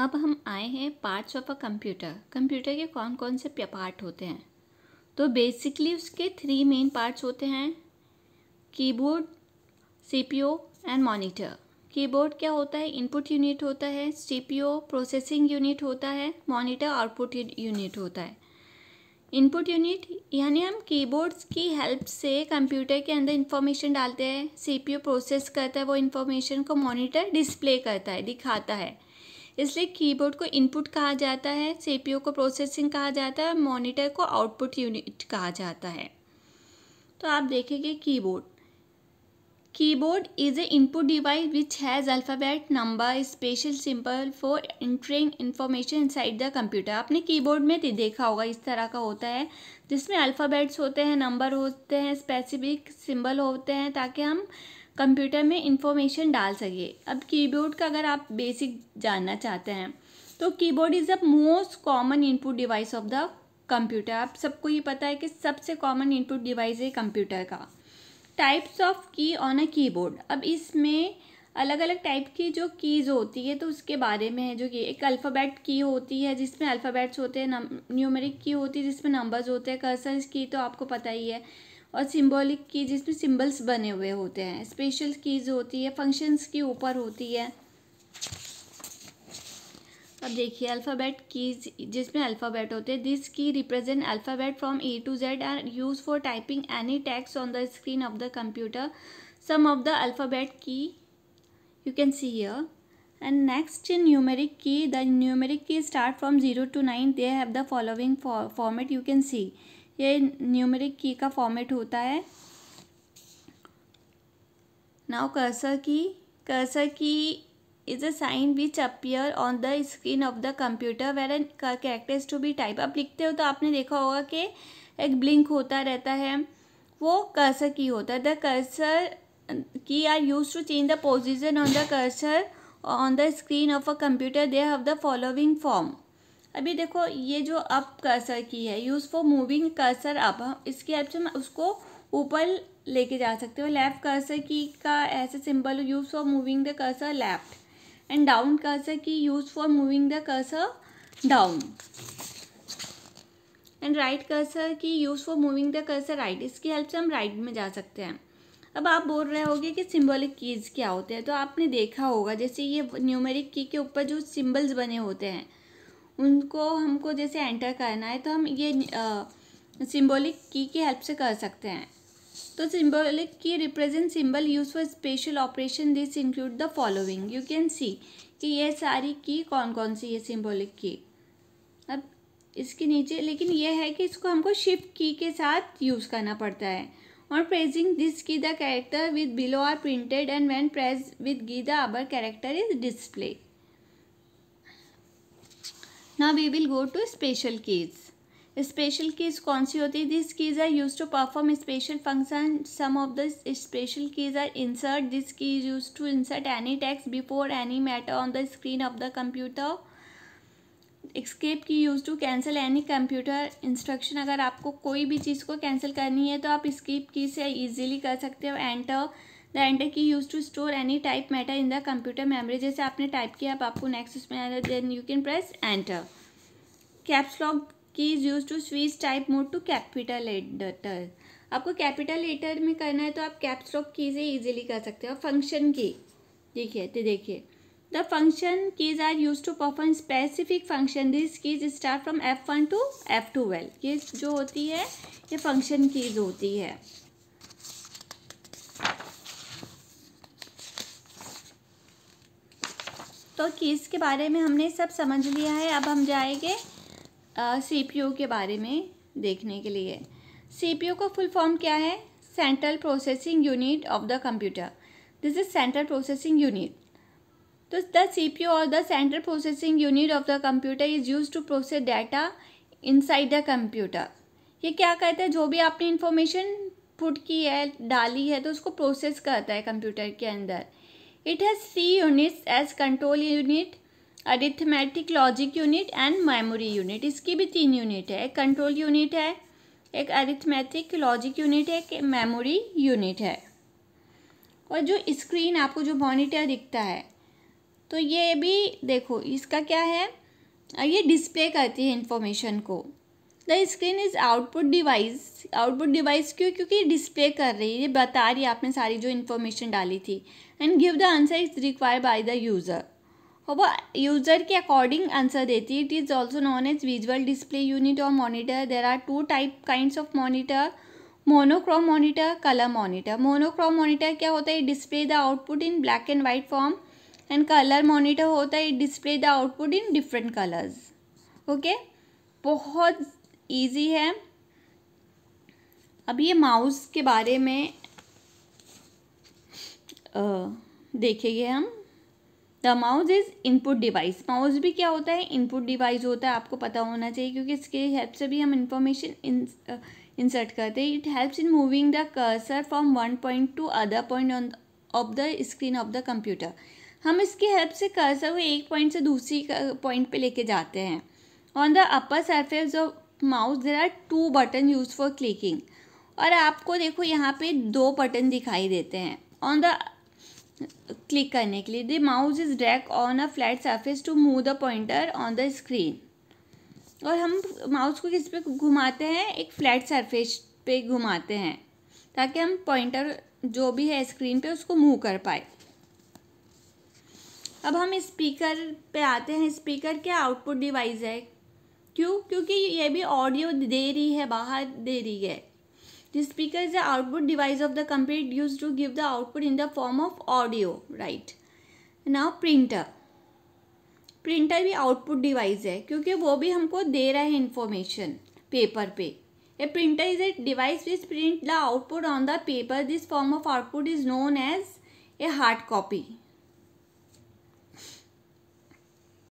अब हम आए हैं parts of a computer computer के कौन कौन से पार्ट होते हैं तो बेसिकली उसके थ्री मेन पार्ट्स होते हैं keyboard CPU and monitor keyboard क्या होता है इनपुट यूनिट होता है सीपीयू प्रोसेसिंग यूनिट होता है मॉनिटर आउटपुट यूनिट होता है इनपुट यूनिट यानी हम कीबोर्ड्स की हेल्प से कंप्यूटर के अंदर इंफॉर्मेशन डालते हैं सीपीयू प्रोसेस करता है वो इन्फॉर्मेशन को मॉनिटर डिस्प्ले करता है दिखाता है इसलिए कीबोर्ड को इनपुट कहा जाता है सीपीयू को प्रोसेसिंग कहा जाता है और मॉनिटर को आउटपुट यूनिट कहा जाता है तो आप देखेंगे keyboard keyboard is a input device which has alphabet number special symbol for entering in inside the computer आपने कीबोर्ड में देखा होगा इस तरह का होता है जिसमें अल्फ़ाबेट्स होते हैं नंबर होते हैं स्पेसिफिक सिंबल होते हैं ताकि हम कंप्यूटर में इंफॉर्मेशन डाल सके अब कीबोर्ड का अगर आप बेसिक जानना चाहते हैं तो keyboard is the most common input device of the computer आप सबको ये पता है कि सबसे कॉमन इनपुट डिवाइस है कंप्यूटर का types of key on a keyboard अब इसमें अलग अलग टाइप की जो कीज़ होती है तो उसके बारे में है जो कि एक अल्फ़ाबेट की होती है जिसमें अल्फ़ाबेट्स होते हैं न्यूमेरिक की होती है जिसमें नंबर्स होते हैं कर्सर्स की तो आपको पता ही है और सिंबॉलिक की जिसमें सिम्बल्स बने हुए होते हैं स्पेशल कीज़ होती है फंक्शंस के ऊपर होती है अब देखिए अल्फ़ाबेट कीज जिसमें अल्फ़ाबेट होते हैं this key represent alphabet from A to Z are use for typing any text on the screen of the computer some of the alphabet key you can see here and next in numeric key the numeric key start from zero to nine they have the following format you can see ये numeric key का format होता है now cursor key cursor key is a sign which appear on the screen of the computer where an character to be type type आप लिखते हो तो आपने देखा होगा कि एक ब्लिंक होता रहता है वो कर्सर की होता है the cursor key are use to change the position on the cursor on the screen of a computer they have the following form अभी देखो ये जो अप कर्सर की है use for moving cursor up इसकी help से हम उसको ऊपर लेके जा सकते हो लेफ़्ट कर्सर की का ऐसे symbol use for moving the cursor left and down cursor key use for moving the cursor down and right cursor key use for moving the cursor right इसकी हेल्प से हम right right में जा सकते हैं अब आप बोल रहे होगे कि सिम्बॉलिक कीज़ क्या होते हैं तो आपने देखा होगा जैसे ये न्यूमेरिक की के ऊपर जो सिम्बल्स बने होते हैं उनको हमको जैसे एंटर करना है तो हम ये सिंबॉलिक की की हेल्प से कर सकते हैं तो symbolic key represent symbol use for special operation this include the following you can see कि ये सारी की कौन कौन सी है सिंबॉलिक की अब इसके नीचे लेकिन यह है कि इसको हमको शिफ्ट की के साथ यूज़ करना पड़ता है और pressing this key the character with below are printed and when press with गी the upper character is display now we will go to special keys special keys कौन सी होती है this keys are use to perform special function some of the special keys are insert this keys use to insert any text before any matter on the screen of the computer escape key use to cancel any computer instruction अगर आपको कोई भी चीज़ को cancel करनी है तो आप skip की से ईजिली कर सकते हो enter the key use to store any type matter in the computer memory जैसे आपने टाइप किया आप आपको नेक्स्ट उसमें आया then you can press enter caps lock key is use to switch type mode to capital letter आपको capital letter में करना है तो आप कैप्स लॉक की से ईजिली कर सकते हो फंक्शन की देखिए तो देखिए the function keys are use to perform specific function this keys start from F one to F twelve वेल्व ये जो होती है ये फंक्शन कीज होती है तो कीज़ के बारे में हमने सब समझ लिया है अब हम जाएंगे सीपीयू के बारे में देखने के लिए सीपीयू का फुल फॉर्म क्या है central processing unit of the computer this is central processing unit तो द सीपीयू और the central processing unit of the computer is use to process data inside the computer ये क्या कहता है जो भी आपने इंफॉर्मेशन पुट की है डाली है तो उसको प्रोसेस करता है कंप्यूटर के अंदर it has three units as control unit arithmetic logic unit and memory unit इसकी भी तीन यूनिट है एक कंट्रोल यूनिट है एक अरिथमेटिक लॉजिक यूनिट है एक मेमोरी यूनिट है और जो स्क्रीन आपको जो मॉनिटर दिखता है तो ये भी देखो इसका क्या है ये डिस्प्ले करती है इन्फॉर्मेशन को the screen is output device output device क्यों क्योंकि डिस्प्ले कर रही है ये बता रही है आपने सारी जो इन्फॉर्मेशन डाली थी and give the answer is required by the user और वो यूज़र के अकॉर्डिंग आंसर देती है it is also known as visual display unit और monitor there are two type kind of monitor monochrome monitor colour monitor monochrome monitor क्या होता है display the output in black and white form and colour monitor होता है display the output in different colours okay बहुत easy है अब ये mouse के बारे में देखेंगे हम the mouse is input device mouse भी क्या होता है इनपुट डिवाइस होता है आपको पता होना चाहिए क्योंकि इसके हेल्प से भी हम इंफॉर्मेशन इंसर्ट करते हैं it helps in moving the cursor from one point to other point on of the screen of the computer हम इसके हेल्प से कर्सर को एक पॉइंट से दूसरी पॉइंट पे लेके जाते हैं on the upper surface of mouse there are two button use for clicking और आपको देखो यहाँ पे दो बटन दिखाई देते हैं ऑन द क्लिक करने के लिए the mouse is drag on a flat surface to move the pointer on the screen और हम माउस को किस पे घुमाते हैं एक फ्लैट सरफेस पे घुमाते हैं ताकि हम पॉइंटर जो भी है स्क्रीन पे उसको मूव कर पाए अब हम स्पीकर पे आते हैं स्पीकर क्या आउटपुट डिवाइस है क्यों क्योंकि ये भी ऑडियो दे रही है बाहर दे रही है the speaker is the output device of the computer use to give the output in the form of audio right now printer printer भी आउटपुट डिवाइस है क्योंकि वो भी हमको दे रहा है इन्फॉर्मेशन पेपर पे a printer is a device which print the output on the paper this form of output is known as a hard copy